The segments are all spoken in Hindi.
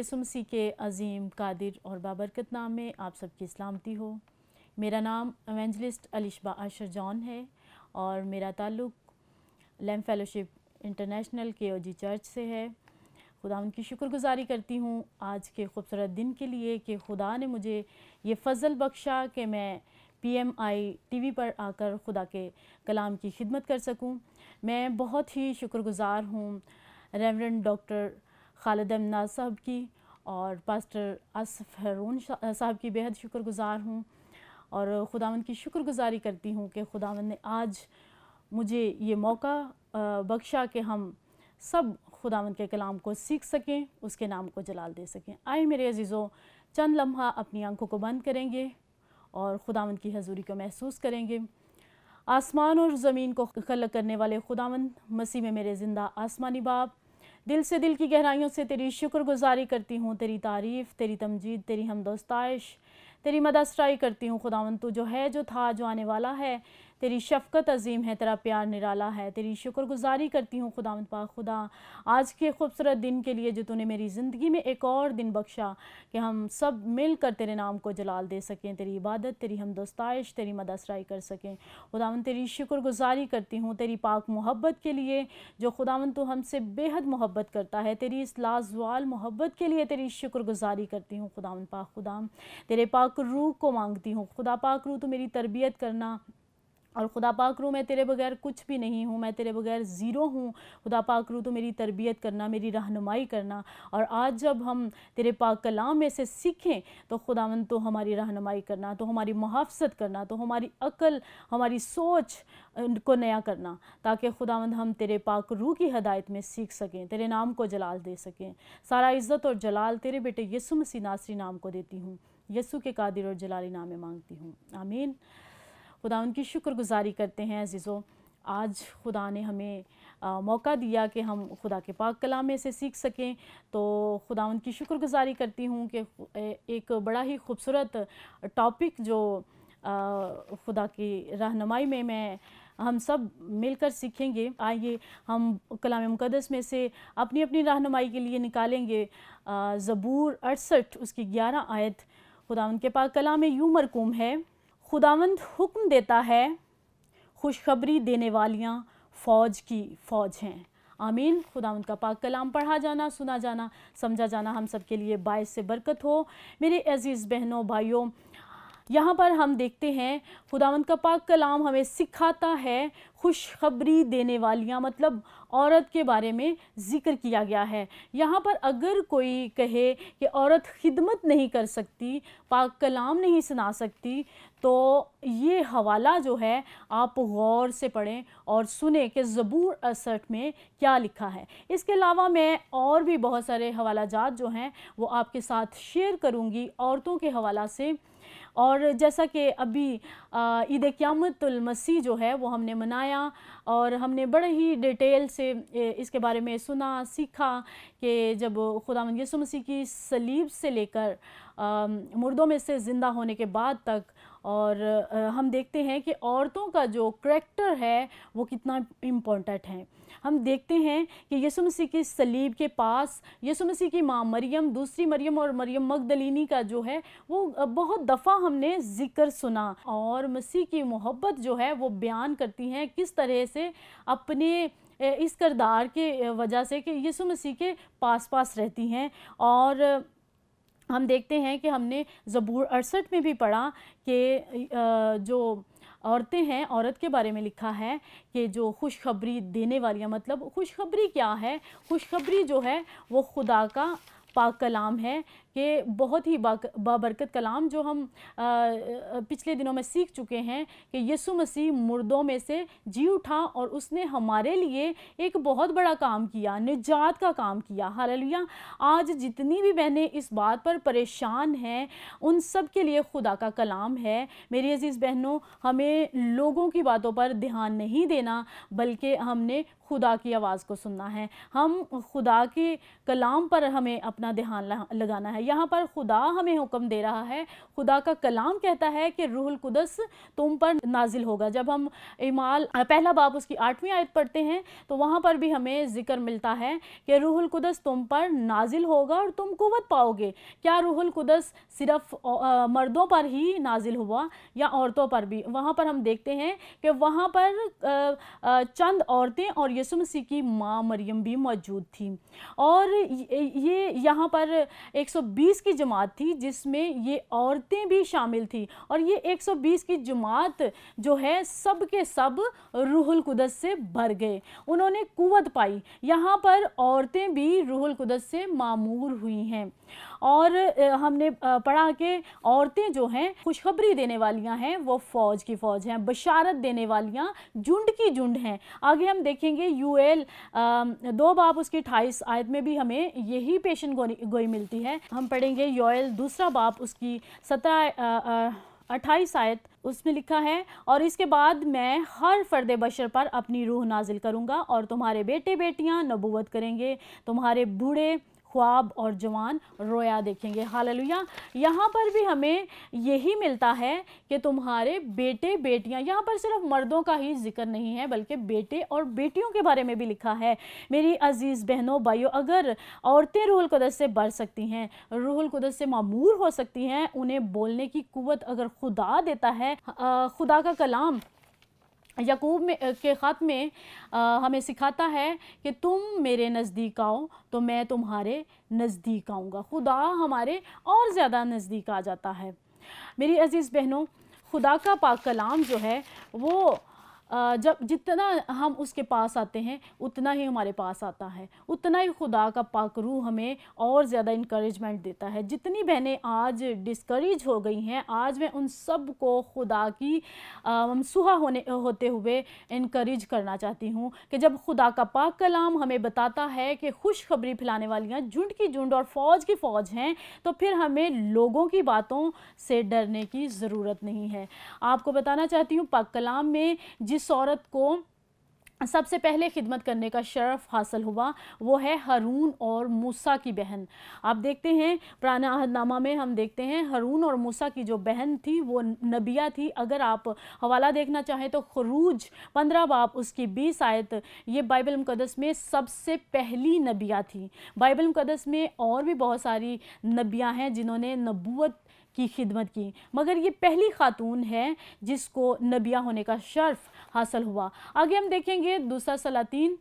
यसु मसीह के अजीम कादिर और बाबरकत नाम में आप सबकी सलामती हो मेरा नाम एवेंजलिस्ट अलिशबा आशर जॉन है और मेरा ताल्लुक लैम फेलोशिप इंटरनेशनल के ओजी चर्च से है खुदा उनकी शुक्रगुजारी करती हूँ आज के खूबसूरत दिन के लिए कि खुदा ने मुझे ये फजल बख्शा कि मैं P M I T V पर आकर खुदा के कलाम की खिदमत कर सकूँ मैं बहुत ही शुक्रगुजार हूँ रेवरेंड डॉक्टर खालिद अमनाज साहब की और पास्टर असफ़ हरून साहब की बेहद शुक्रगुज़ार हूँ और खुदावन की शुक्रगुजारी करती हूँ कि खुदावन ने आज मुझे ये मौका बख्शा कि हम सब खुदावन के कलाम को सीख सकें उसके नाम को जलाल दे सकें आए मेरे अजीज़ों चंद लम्हा अपनी आंखों को बंद करेंगे और खुदावन की हजूरी को महसूस करेंगे आसमान और ज़मीन को खल करने वाले खुदावन मसीह में मेरे ज़िंदा आसमानी बाप दिल से दिल की गहराइयों से तेरी शुक्रगुजारी करती हूँ तेरी तारीफ़ तेरी तमजीद तेरी हमदोस्ताइश तेरी मदस्टाई करती हूँ खुदावन तू जो है जो था जो आने वाला है तेरी शफ़क़त अजीम है तेरा प्यार निराला है तेरी शुक्रगुजारी करती हूँ खुदा पा खुदा आज के खूबसूरत दिन के लिए जो तूने मेरी ज़िंदगी में एक और दिन बख्शा कि हम सब मिल कर तेरे नाम को जलाल दे सकें तेरी इबादत तेरी हम दोस्ताइश तेरी मदसराई कर सकें खुदावन तेरी शुक्रगुजारी करती हूँ तेरी पाक मोहब्बत के लिए जो खुदावन तो हमसे बेहद मोहब्बत करता है तेरी इस लाजवाल मोहब्बत के लिए तेरी शुक्रगुजारी करती हूँ खुदा पाक खुदा तेरे पाक रूह को मांगती हूँ खुदा पाक रूह तो मेरी तरबियत करना और खुदा पाक रू मैं तेरे बगैर कुछ भी नहीं हूँ मैं तेरे बगैर ज़ीरो हूँ खुदा पाक रू तो मेरी तरबियत करना मेरी रहनुमाई करना और आज जब हम तेरे पाक कलाम में से सीखें तो खुदावन तो हमारी रहनुमाई करना तो हमारी मुहाफ़त करना तो हमारी अकल हमारी सोच को नया करना ताकि खुदावंद हम तेरे पाक रू की हदायत में सीख सकें तेरे नाम को जलाल दे सकें सारा इज़्ज़त और जलाल तेरे बेटे यसु मसी नासरी नाम को देती हूँ यसु के कादिर और जलाली नाम में मांगती हूँ आमीन खुदा उनकी शुक्रगुजारी करते हैं अजीज़ों आज खुदा ने हमें आ, मौका दिया कि हम खुदा के पाक कलाम में से सीख सकें तो खुदा उनकी शुक्रगुजारी करती हूँ कि एक बड़ा ही खूबसूरत टॉपिक जो आ, खुदा की रहनमाई में मैं हम सब मिलकर सीखेंगे आइए हम कलाम मुकदस में से अपनी अपनी रहनमाई के लिए निकालेंगे ज़बूर अड़सठ उसकी ग्यारह आयत खुदा उनके पाक कलाम यूँ मरकूम है खुदावंद हुक्म देता है खुशखबरी देने वालियाँ फ़ौज की फ़ौज हैं आमीन खुदा उनका पाक कलाम पढ़ा जाना सुना जाना समझा जाना हम सब के लिए बायस से बरकत हो मेरे अज़ीज़ बहनों भाइयों यहाँ पर हम देखते हैं खुदावंत का पाक कलाम हमें सिखाता है खुशखबरी देने वालियाँ मतलब औरत के बारे में ज़िक्र किया गया है यहाँ पर अगर कोई कहे कि औरत खिदमत नहीं कर सकती पाक कलाम नहीं सुना सकती तो ये हवाला जो है आप गौर से पढ़ें और सुने कि ज़बूर असठ में क्या लिखा है इसके अलावा मैं और भी बहुत सारे हवाला जात जो हैं वो आपके साथ शेयर करूँगी औरतों के हवाला से और जैसा कि अभी ईद क़्यामतुलमसी जो है वो हमने मनाया और हमने बड़े ही डिटेल से इसके बारे में सुना सीखा कि जब खुदा यसु मसीह की सलीब से लेकर मुर्दों में से ज़िंदा होने के बाद तक और हम देखते हैं कि औरतों का जो करेक्टर है वो कितना इम्पोर्टेंट है हम देखते हैं कि यसु मसीह की सलीब के पास यसु मसीह की माँ मरियम दूसरी मरियम और मरियम मकदलिनी का जो है वो बहुत दफ़ा हमने जिक्र सुना और मसीह की मोहब्बत जो है वो बयान करती है किस तरह से अपने इस करदार के वजह से कि यीशु मसीह के पास पास रहती हैं और हम देखते हैं कि हमने ज़बूर अड़सठ में भी पढ़ा कि जो औरतें हैं औरत के बारे में लिखा है कि जो खुशखबरी देने वाली है मतलब खुशखबरी क्या है खुशखबरी जो है वो खुदा का पाक कलाम है कि बहुत ही बाबरकत कलाम जो हम आ, पिछले दिनों में सीख चुके हैं कि यसु मसीह मुर्दों में से जी उठा और उसने हमारे लिए एक बहुत बड़ा काम किया निजात का काम किया हाल आज जितनी भी बहनें इस बात पर परेशान हैं उन सब के लिए खुदा का कलाम है मेरी अजीज़ बहनों हमें लोगों की बातों पर ध्यान नहीं देना बल्कि हमने खुदा की आवाज़ को सुनना है हम खुदा के कलाम पर हमें अपना ध्यान लगाना है है यहाँ पर खुदा हमें हुक्म दे रहा है खुदा का कलाम कहता है कि रूहुल कुदस तुम पर नाजिल होगा जब हम इमाल पहला बाप उसकी आठवीं आयत पढ़ते हैं तो वहाँ पर भी हमें जिक्र मिलता है कि रूहुल कुदस तुम पर नाजिल होगा और तुम कुवत पाओगे क्या रूहुल कुदस सिर्फ मर्दों पर ही नाजिल हुआ या औरतों पर भी वहाँ पर हम देखते हैं कि वहाँ पर चंद औरतें और यसु मसीह की माँ मरियम भी मौजूद थी और ये यहाँ पर एक सौ 120 की जमात थी जिसमें ये औरतें भी शामिल थी और ये 120 की जमात जो है सब के सब रूहुल कुदस से भर गए उन्होंने कुवत पाई यहाँ पर औरतें भी रूहुल कुदस से मामूर हुई हैं और हमने पढ़ा कि औरतें जो हैं खुशखबरी देने वालियां हैं वो फ़ौज की फ़ौज हैं बशारत देने वालियां झुंड की झुंड हैं आगे हम देखेंगे यूएल दो बाप उसकी अठाईस आयत में भी हमें यही पेशन गोई मिलती है हम पढ़ेंगे यूएल दूसरा बाप उसकी सत्रह अट्ठाईस आयत उसमें लिखा है और इसके बाद मैं हर फर्द बशर पर अपनी रूह नाजिल करूँगा और तुम्हारे बेटे बेटियाँ नबूवत करेंगे तुम्हारे बूढ़े ख्वाब और जवान रोया देखेंगे हालेलुया यहाँ पर भी हमें यही मिलता है कि तुम्हारे बेटे बेटियाँ यहाँ पर सिर्फ मर्दों का ही जिक्र नहीं है बल्कि बेटे और बेटियों के बारे में भी लिखा है मेरी अजीज़ बहनों भाइयों अगर औरतें रूहल कुदस से बढ़ सकती हैं रूहल कुदस से मामूर हो सकती हैं उन्हें बोलने की कुत अगर खुदा देता है आ, खुदा का कलाम यकूब में के ख़त में आ, हमें सिखाता है कि तुम मेरे नज़दीक आओ तो मैं तुम्हारे नज़दीक आऊँगा खुदा हमारे और ज़्यादा नज़दीक आ जाता है मेरी अज़ीज़ बहनों खुदा का पाक कलाम जो है वो जब जितना हम उसके पास आते हैं उतना ही हमारे पास आता है उतना ही खुदा का पाक रू हमें और ज़्यादा इनक्रेजमेंट देता है जितनी बहनें आज डिस्करेज हो गई हैं आज मैं उन सब को खुदा की मनसूहा होने होते हुए इनक्रेज करना चाहती हूँ कि जब खुदा का पाक कलाम हमें बताता है कि खुशखबरी फैलाने वालियाँ झुंड की झुंड और फौज की फ़ौज हैं तो फिर हमें लोगों की बातों से डरने की ज़रूरत नहीं है आपको बताना चाहती हूँ पाक कलाम में जिस जिस औरत को सबसे पहले खिदमत करने का शरफ हासिल हुआ वो है हरून और मूसा की बहन आप देखते हैं पुराना अहदनामा में हम देखते हैं हरून और मूसा की जो बहन थी वो नबिया थी अगर आप हवाला देखना चाहें तो खरूज पंद्रह बाप उसकी बीस आयत ये बाइबल मुकदस में सबसे पहली नबिया थी बाइबल मुकदस में और भी बहुत सारी नबियाँ हैं जिन्होंने नबूत की खिदमत की मगर ये पहली खातून है जिसको नबिया होने का शर्फ हासिल हुआ आगे हम देखेंगे दूसरा सलातीन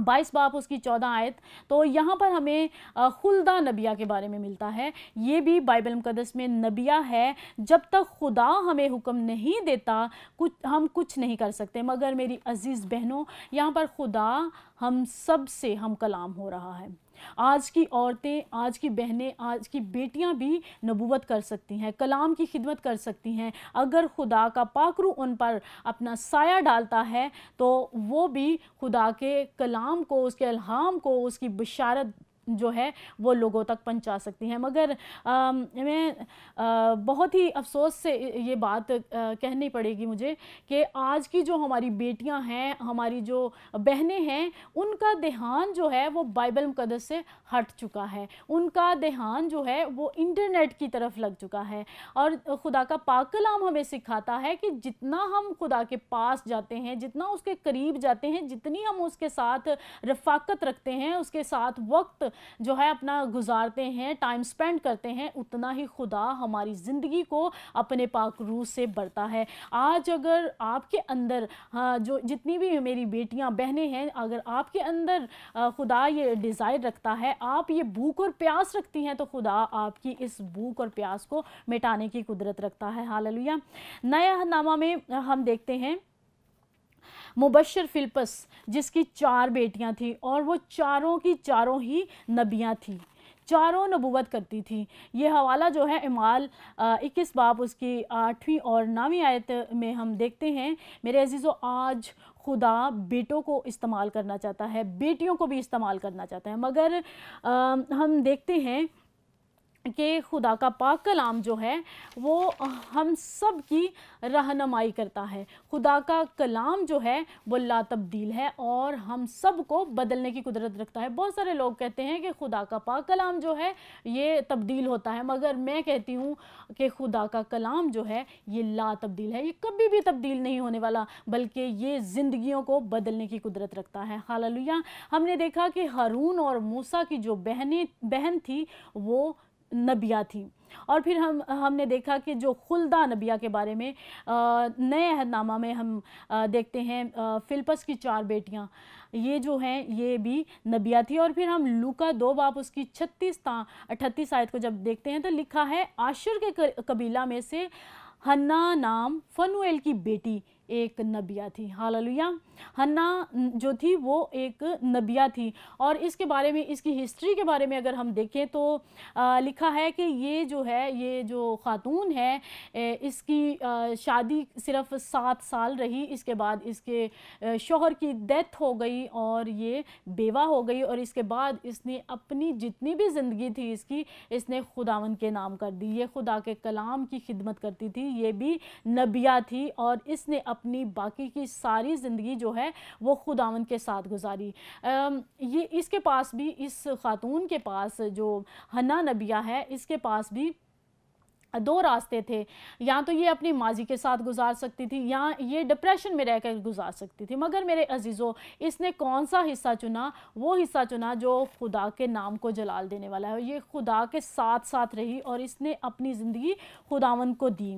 बाईस बाप उसकी चौदह आयत तो यहाँ पर हमें खुलदा नबिया के बारे में मिलता है ये भी बाइबल मुकदस में नबिया है जब तक खुदा हमें हुक्म नहीं देता कुछ हम कुछ नहीं कर सकते मगर मेरी अज़ीज़ बहनों यहाँ पर खुदा हम सब से हम कलाम हो रहा है आज की औरतें आज की बहनें आज की बेटियां भी नबूवत कर सकती हैं कलाम की खिदमत कर सकती हैं अगर खुदा का पाखरू उन पर अपना साया डालता है तो वो भी खुदा के कलाम को उसके अल्हाम को उसकी बशारत जो है वो लोगों तक पहुंचा सकती हैं मगर आ, मैं आ, बहुत ही अफसोस से ये बात कहनी पड़ेगी मुझे कि आज की जो हमारी बेटियां हैं हमारी जो बहनें हैं उनका देहान जो है वो बाइबल मुकदस से हट चुका है उनका ध्यान जो है वो इंटरनेट की तरफ लग चुका है और खुदा का पाकलाम हमें सिखाता है कि जितना हम खुदा के पास जाते हैं जितना उसके करीब जाते हैं जितनी हम उसके साथ रफाकत रखते हैं उसके साथ वक्त जो है अपना गुजारते हैं टाइम स्पेंड करते हैं उतना ही खुदा हमारी ज़िंदगी को अपने पाक रूह से बढ़ता है आज अगर आपके अंदर हाँ, जो जितनी भी मेरी बेटियां बहनें हैं अगर आपके अंदर खुदा ये डिज़ायर रखता है आप ये भूख और प्यास रखती हैं तो खुदा आपकी इस भूख और प्यास को मिटाने की कुदरत रखता है हाल नया नामा में हम देखते हैं मुबशर फिलपस जिसकी चार बेटियां थीं और वो चारों की चारों ही नबियां थीं चारों नबूवत करती थी ये हवाला जो है इमाल इक्कीस बाप उसकी आठवीं और नौवीं आयत में हम देखते हैं मेरे अजीज़ो आज खुदा बेटों को इस्तेमाल करना चाहता है बेटियों को भी इस्तेमाल करना चाहता है मगर आ, हम देखते हैं कि खुदा का पाक कलाम जो है वो हम सब की रहनमाई करता है खुदा का कलाम जो है वो ला तब्दील है और हम सब को बदलने की कुदरत रखता है बहुत सारे लोग कहते हैं कि खुदा का पाक कलाम जो है ये तब्दील होता है मगर मैं कहती हूँ कि खुदा का कलाम जो है ये ला तब्दील है ये कभी भी तब्दील नहीं होने वाला बल्कि ये ज़िंदगियों को बदलने की कुदरत रखता है हाल हमने देखा कि हारून और मूसा की जो बहने बहन थी वो नबिया थी और फिर हम हमने देखा कि जो खुलदा नबिया के बारे में नए अहदनामा में हम देखते हैं फिलपस की चार बेटियां ये जो हैं ये भी नबिया थी और फिर हम लूका दो बाप उसकी छत्तीस ता अठत्तीस आयत को जब देखते हैं तो लिखा है आशुर के कबीला में से हन्ना नाम फनुएल की बेटी एक नबिया थी हालेलुया हन्ना जो थी वो एक नबिया थी और इसके बारे में इसकी हिस्ट्री के बारे में अगर हम देखें तो आ, लिखा है कि ये जो है ये जो ख़ातून है ए, इसकी आ, शादी सिर्फ सात साल रही इसके बाद इसके शोहर की डेथ हो गई और ये बेवा हो गई और इसके बाद इसने अपनी जितनी भी ज़िंदगी थी इसकी इसने खुदावन के नाम कर दी ये खुदा के कलाम की खिदमत करती थी ये भी नबिया थी और इसने अप अपनी बाकी की सारी ज़िंदगी जो है वो खुदावन के साथ गुजारी ये इसके पास भी इस खातून के पास जो हन्ना नबिया है इसके पास भी दो रास्ते थे या तो ये अपनी माजी के साथ गुजार सकती थी या ये डिप्रेशन में रहकर गुजार सकती थी मगर मेरे अजीज़ों इसने कौन सा हिस्सा चुना वो हिस्सा चुना जो खुदा के नाम को जलाल देने वाला है ये खुदा के साथ साथ रही और इसने अपनी ज़िंदगी खुदावन को दी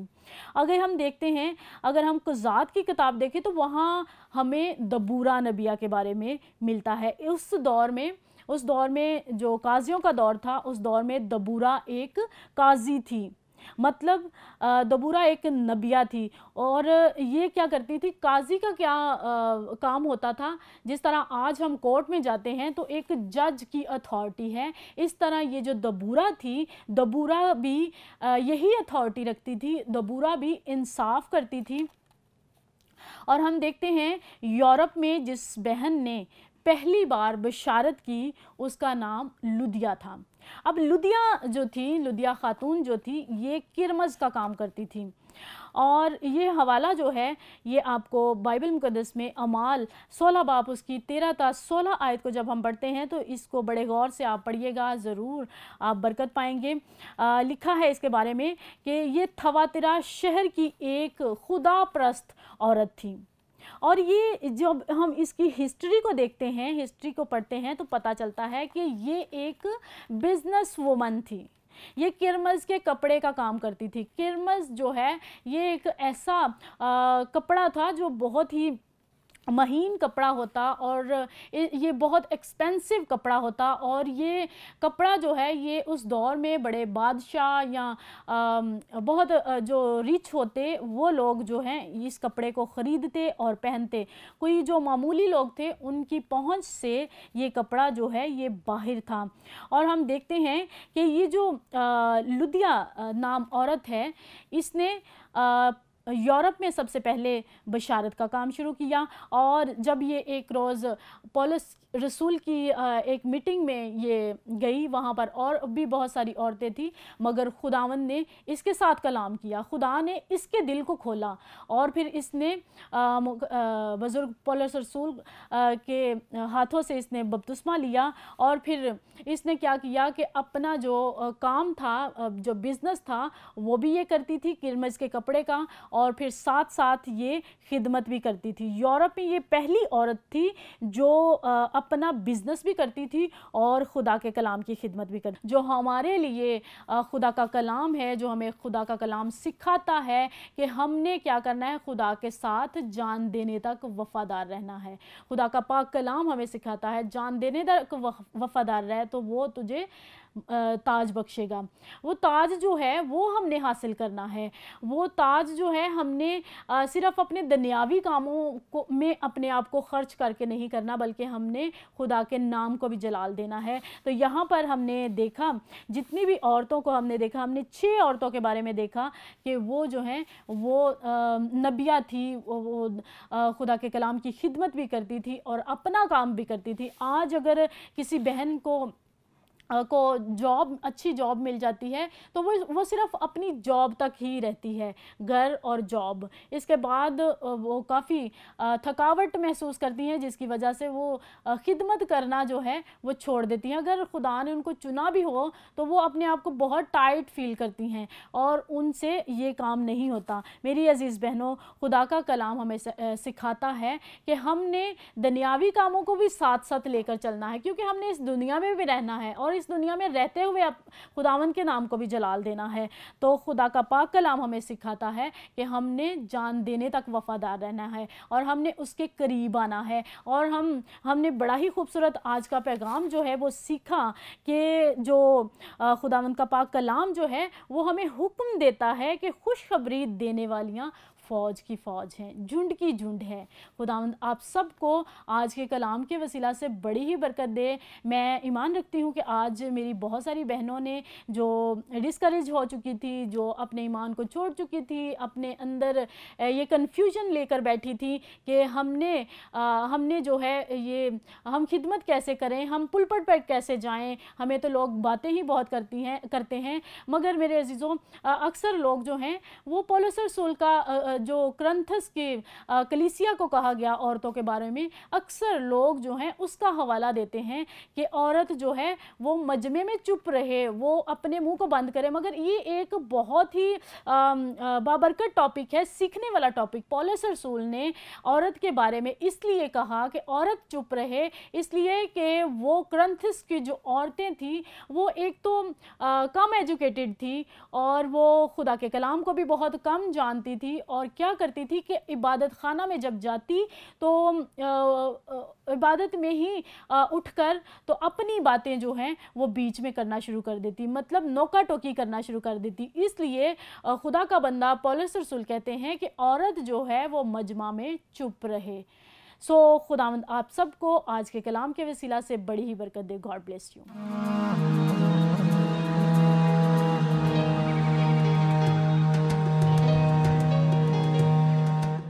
अगर हम देखते हैं अगर हम कुजात की किताब देखें तो वहाँ हमें दबूरा नबिया के बारे में मिलता है उस दौर में उस दौर में जो काजियों का दौर था उस दौर में दबूरा एक काजी थी मतलब दबूरा एक नबिया थी और ये क्या करती थी काजी का क्या आ, काम होता था जिस तरह आज हम कोर्ट में जाते हैं तो एक जज की अथॉरिटी है इस तरह ये जो दबूरा थी दबूरा भी आ, यही अथॉरिटी रखती थी दबूरा भी इंसाफ करती थी और हम देखते हैं यूरोप में जिस बहन ने पहली बार बशारत की उसका नाम लुदिया था अब लुदिया जो थी लुदिया खातून जो थी ये किरमज़ का काम करती थी और ये हवाला जो है ये आपको बाइबल मुकदस में अमाल सोलह बाप उसकी तेरह ता सोलह आयत को जब हम पढ़ते हैं तो इसको बड़े गौर से आप पढ़िएगा ज़रूर आप बरकत पाएंगे आ, लिखा है इसके बारे में कि ये थवातरा शहर की एक खुदा प्रस्त औरत थी और ये जब हम इसकी हिस्ट्री को देखते हैं हिस्ट्री को पढ़ते हैं तो पता चलता है कि ये एक बिजनेस वूमन थी ये किरमस के कपड़े का काम करती थी किरमस जो है ये एक ऐसा आ, कपड़ा था जो बहुत ही महीन कपड़ा होता और ये बहुत एक्सपेंसिव कपड़ा होता और ये कपड़ा जो है ये उस दौर में बड़े बादशाह या बहुत जो रिच होते वो लोग जो हैं इस कपड़े को ख़रीदते और पहनते कोई जो मामूली लोग थे उनकी पहुंच से ये कपड़ा जो है ये बाहर था और हम देखते हैं कि ये जो लुधिया नाम औरत है इसने यूरोप में सबसे पहले बशारत का काम शुरू किया और जब ये एक रोज़ पोलस रसूल की एक मीटिंग में ये गई वहाँ पर और भी बहुत सारी औरतें थीं मगर खुदावन ने इसके साथ कलाम किया खुदा ने इसके दिल को खोला और फिर इसने बुज़ुर्ग पोलस रसूल के हाथों से इसने बपतुस्मा लिया और फिर इसने क्या किया कि अपना जो काम था जो बिज़नेस था वो भी ये करती थी किरमज के कपड़े का और फिर साथ साथ ये खिदमत भी करती थी यूरोप में ये पहली औरत थी जो अपना बिजनेस भी करती थी और खुदा के कलाम की खिदमत भी करती जो हमारे लिए खुदा का कलाम है जो हमें खुदा का कलाम सिखाता है कि हमने क्या करना है खुदा के साथ जान देने तक वफ़ादार रहना है खुदा का पाक कलाम हमें सिखाता है जान देने तक वफ़ादार रहे तो वो तुझे ताज बख्शेगा वो ताज जो है वो हमने हासिल करना है वो ताज जो है हमने सिर्फ अपने दुनियावी कामों को में अपने आप को ख़र्च करके नहीं करना बल्कि हमने खुदा के नाम को भी जलाल देना है तो यहाँ पर हमने देखा जितनी भी औरतों को हमने देखा हमने छः औरतों के बारे में देखा कि वो जो हैं वो नबिया थी वो, वो खुदा के कलाम की खिदमत भी करती थी और अपना काम भी करती थी आज अगर किसी बहन को को जॉब अच्छी जॉब मिल जाती है तो वो वो सिर्फ अपनी जॉब तक ही रहती है घर और जॉब इसके बाद वो काफ़ी थकावट महसूस करती हैं जिसकी वजह से वो खिदमत करना जो है वो छोड़ देती हैं अगर खुदा ने उनको चुना भी हो तो वो अपने आप को बहुत टाइट फील करती हैं और उनसे ये काम नहीं होता मेरी अज़ीज़ बहनों खुदा का कलाम हमें सिखाता है कि हमने दुनियावी कामों को भी साथ साथ लेकर चलना है क्योंकि हमने इस दुनिया में भी रहना है और और इस दुनिया में रहते हुए अब खुदावन के नाम को भी जलाल देना है तो खुदा का पाक कलाम हमें सिखाता है कि हमने जान देने तक वफादार रहना है और हमने उसके करीब आना है और हम हमने बड़ा ही खूबसूरत आज का पैगाम जो है वो सीखा कि जो खुदावन का पाक कलाम जो है वो हमें हुक्म देता है कि खुशखबरी देने वालियाँ फ़ौज की फ़ौज है झुंड की झुंड है खुदावंद आप सबको आज के कलाम के वसीला से बड़ी ही बरकत दे मैं ईमान रखती हूँ कि आज मेरी बहुत सारी बहनों ने जो डिस्करेज हो चुकी थी जो अपने ईमान को छोड़ चुकी थी अपने अंदर ये कन्फ्यूजन लेकर बैठी थी कि हमने आ, हमने जो है ये हम खिदमत कैसे करें हम पुलपट पर कैसे जाएं हमें तो लोग बातें ही बहुत करती हैं करते हैं मगर मेरे अजीज़ों अक्सर लोग जो हैं वो पोलोसर सोल का जो क्रंथस के कलिसिया को कहा गया औरतों के बारे में अक्सर लोग जो हैं उसका हवाला देते हैं कि औरत जो है वो मजमे में चुप रहे वो अपने मुंह को बंद करे मगर ये एक बहुत ही बाबरकत टॉपिक है सीखने वाला टॉपिक पॉलिस रसूल ने औरत के बारे में इसलिए कहा कि औरत चुप रहे इसलिए कि वो क्रंथस की जो औरतें थी वो एक तो आ, कम एजुकेटेड थी और वो खुदा के कलाम को भी बहुत कम जानती थी और और क्या करती थी कि इबादत खाना में जब जाती तो इबादत में ही उठकर तो अपनी बातें जो हैं वो बीच में करना शुरू कर देती मतलब नौका टोकी करना शुरू कर देती इसलिए खुदा का बंदा पोलस रसूल कहते हैं कि औरत जो है वो मजमा में चुप रहे सो so, खुदा आप सबको आज के कलाम के वसीला से बड़ी ही बरकत दे गॉड ब्लेस यू